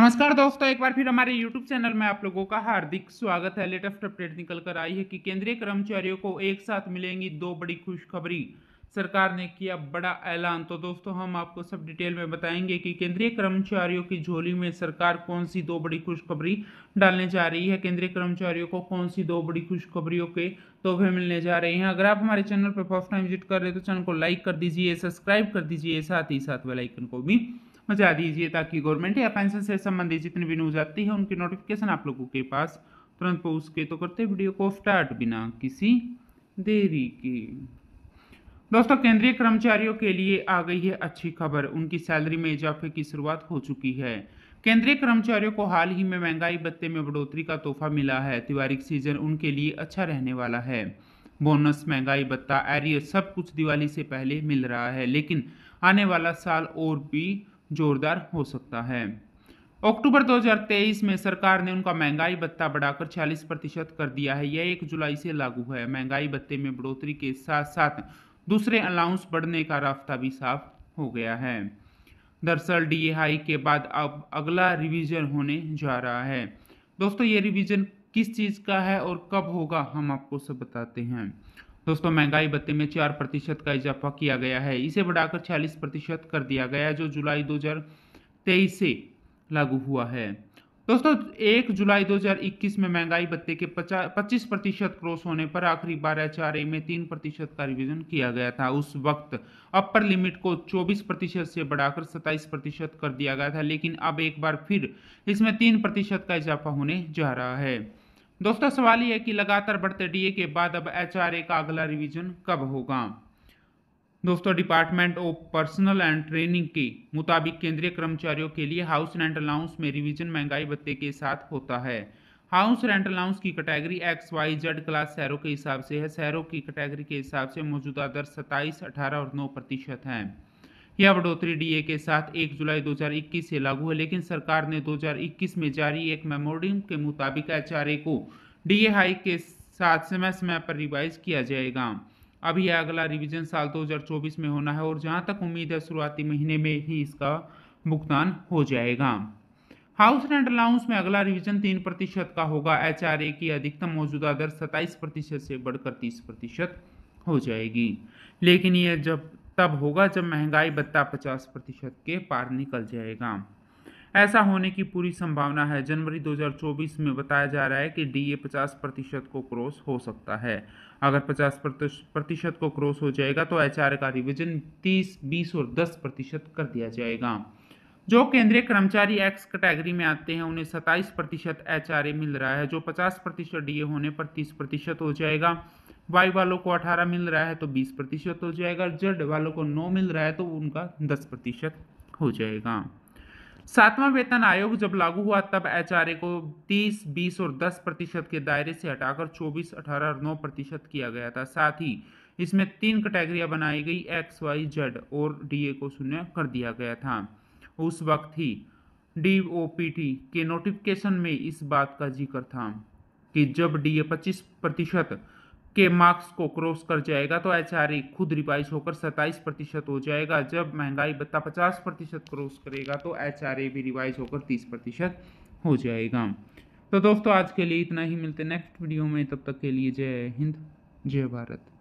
नमस्कार दोस्तों एक बार फिर हमारे YouTube चैनल में आप लोगों का हार्दिक स्वागत है लेटेस्ट अपडेट निकल कर आई है कि केंद्रीय कर्मचारियों को एक साथ मिलेंगी दो बड़ी खुशखबरी सरकार ने किया बड़ा ऐलान तो दोस्तों हम आपको सब डिटेल में बताएंगे कि केंद्रीय कर्मचारियों की झोली में सरकार कौन सी दो बड़ी खुशखबरी डालने जा रही है केंद्रीय कर्मचारियों को कौन सी दो बड़ी खुशखबरियों के तोहफे मिलने जा रहे हैं अगर आप हमारे चैनल पर फर्स्ट टाइम विजिट कर रहे हैं तो चैनल को लाइक कर दीजिए सब्सक्राइब कर दीजिए साथ ही साथ वेलाइकन को भी बजा दीजिए ताकि गवर्नमेंट या पेंशन से संबंधित जितनी भी न्यूज़ आती है उनकी नोटिफिकेशन आप लोगों के पास तुरंत पहुँच के तो करते वीडियो को स्टार्ट बिना किसी देरी के दोस्तों केंद्रीय कर्मचारियों के लिए आ गई है अच्छी खबर उनकी सैलरी में इजाफे की शुरुआत हो चुकी है केंद्रीय कर्मचारियों को हाल ही में महंगाई भत्ते में बढ़ोतरी का तोहफा मिला है तिवारी सीजन उनके लिए अच्छा रहने वाला है बोनस महंगाई भत्ता एरियर सब कुछ दिवाली से पहले मिल रहा है लेकिन आने वाला साल और भी जोरदार हो सकता है अक्टूबर 2023 में सरकार ने उनका महंगाई भत्ता बढ़ाकर 40 प्रतिशत कर दिया है यह एक जुलाई से लागू है महंगाई भत्ते में बढ़ोतरी के साथ साथ दूसरे अलाउंस बढ़ने का रास्ता भी साफ हो गया है दरअसल डी के बाद अब अगला रिवीजन होने जा रहा है दोस्तों ये रिवीजन किस चीज़ का है और कब होगा हम आपको सब बताते हैं दोस्तों महंगाई भत्ते में चार प्रतिशत का इजाफा किया गया है इसे बढ़ाकर छियालीस प्रतिशत कर दिया गया जो जुलाई 2023 से लागू हुआ है दोस्तों एक जुलाई 2021 में महंगाई भत्ते के पच्चीस प्रतिशत क्रॉस होने पर आखिरी बार एच में तीन प्रतिशत का रिवीजन किया गया था उस वक्त अपर लिमिट को 24 प्रतिशत से बढ़ाकर 27 प्रतिशत कर दिया गया था लेकिन अब एक बार फिर इसमें तीन प्रतिशत का इजाफा होने जा रहा है दोस्तों सवाल यह है कि लगातार बढ़ते डीए के बाद अब एचआरए का अगला रिवीजन कब होगा दोस्तों department of personnel and training के मुताबिक केंद्रीय कर्मचारियों के लिए हाउस रेंट अलाउंस में रिवीजन महंगाई भत्ते के साथ होता है हाउस रेंट अलाउंस की category X Y Z class शहरों के हिसाब से है शहरों की कैटेगरी के हिसाब से मौजूदा दर सत्ताईस अठारह और नौ प्रतिशत है यह बढ़ोतरी डीए के साथ 1 जुलाई 2021 से लागू है लेकिन सरकार ने 2021 में जारी एक मेमोरियम के मुताबिक एचआरए को डीए हाई के साथ समय समय पर रिवाइज किया जाएगा अब यह अगला रिवीजन साल 2024 में होना है और जहां तक उम्मीद है शुरुआती महीने में ही इसका भुगतान हो जाएगा हाउस रेंट अलाउंस में अगला रिवीजन तीन प्रतिशत का होगा एचआरए की अधिकतम मौजूदा दर सत्ताईस प्रतिशत से बढ़कर तीस प्रतिशत हो जाएगी लेकिन यह जब तब होगा जब महंगाई भत्ता पचास प्रतिशत के पार निकल जाएगा ऐसा होने की पूरी संभावना है जनवरी 2024 में बताया जा रहा है कि डीए 50 प्रतिशत को क्रॉस हो सकता है अगर 50 प्रतिशत को क्रॉस हो जाएगा तो एचआर का रिवीजन 30, 20 और 10 प्रतिशत कर दिया जाएगा जो केंद्रीय कर्मचारी एक्स कैटेगरी में आते हैं उन्हें सत्ताईस प्रतिशत एच मिल रहा है जो पचास प्रतिशत डी होने पर तीस प्रतिशत हो जाएगा वाई वालों को अठारह मिल रहा है तो बीस प्रतिशत हो जाएगा जेड वालों को नौ मिल रहा है तो उनका दस प्रतिशत हो जाएगा सातवां वेतन आयोग जब लागू हुआ तब एच को 30, 20 और 10 प्रतिशत के दायरे से हटाकर 24, 18 और 9 प्रतिशत किया गया था साथ ही इसमें तीन कैटेगरियाँ बनाई गई एक्स वाई जेड और डी को शून्य कर दिया गया था उस वक्त ही डी ओ पी टी के नोटिफिकेशन में इस बात का जिक्र था कि जब डी ए पच्चीस प्रतिशत के मार्क्स को क्रॉस कर जाएगा तो एच आर ए खुद रिवाइज होकर सत्ताईस प्रतिशत हो जाएगा जब महंगाई भत्ता पचास प्रतिशत क्रॉस करेगा तो एच आर ए भी रिवाइज होकर तीस प्रतिशत हो जाएगा तो दोस्तों आज के लिए इतना ही मिलते नेक्स्ट वीडियो में तब तक के लिए जय हिंद जय भारत